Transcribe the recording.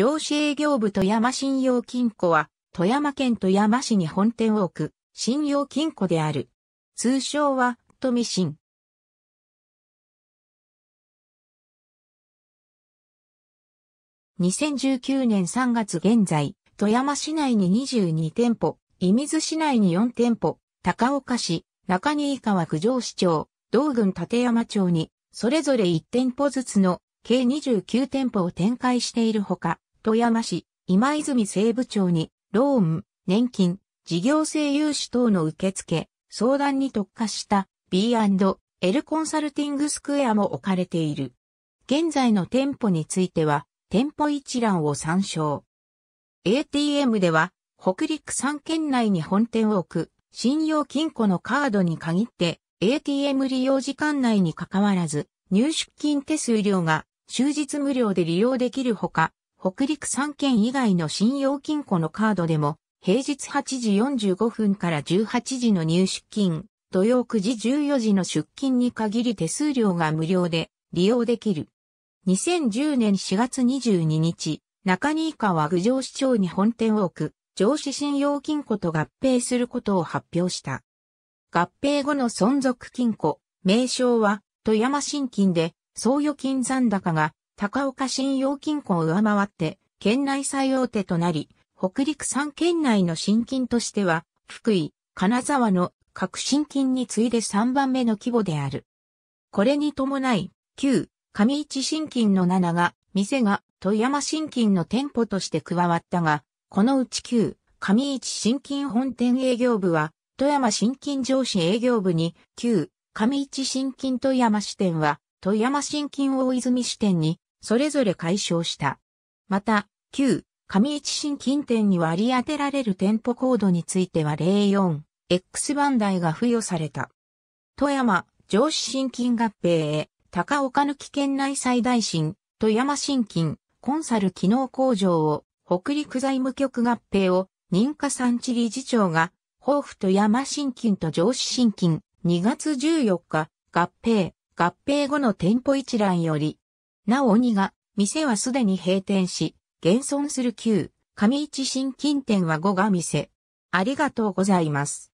上市営業部富山信用金庫は、富山県富山市に本店を置く、信用金庫である。通称は、富信。2019年3月現在、富山市内に22店舗、射水市内に4店舗、高岡市、中新川九条市町、道郡立山町に、それぞれ1店舗ずつの計29店舗を展開しているほか、富山市、今泉西部町に、ローン、年金、事業性融資等の受付、相談に特化した B&L コンサルティングスクエアも置かれている。現在の店舗については、店舗一覧を参照。ATM では、北陸3県内に本店を置く、信用金庫のカードに限って、ATM 利用時間内に関わらず、入出金手数料が終日無料で利用できるほか、北陸3県以外の信用金庫のカードでも、平日8時45分から18時の入出金、土曜9時14時の出金に限り手数料が無料で利用できる。2010年4月22日、中新川郡上市長に本店を置く、上市信用金庫と合併することを発表した。合併後の存続金庫、名称は、富山新金で、総預金残高が高岡信用金庫を上回って、県内最大手となり、北陸3県内の新金としては、福井、金沢の各新金に次いで3番目の規模である。これに伴い、旧、上市新金の7が、店が富山新金の店舗として加わったが、このうち旧、上市新金本店営業部は、富山新金上市営業部に、旧、上市新金富山支店は、富山新金大泉支店にそれぞれ解消した。また、旧、上市新近店に割り当てられる店舗コードについては 04X 番台が付与された。富山、上市新近合併へ、高岡抜県内最大新、富山新近、コンサル機能工場を、北陸財務局合併を、認可産地理事長が、豊富富山新近と上市新近、2月14日、合併、合併後の店舗一覧より、なお鬼が、店はすでに閉店し、現存する旧、上市新近店は5が店。ありがとうございます。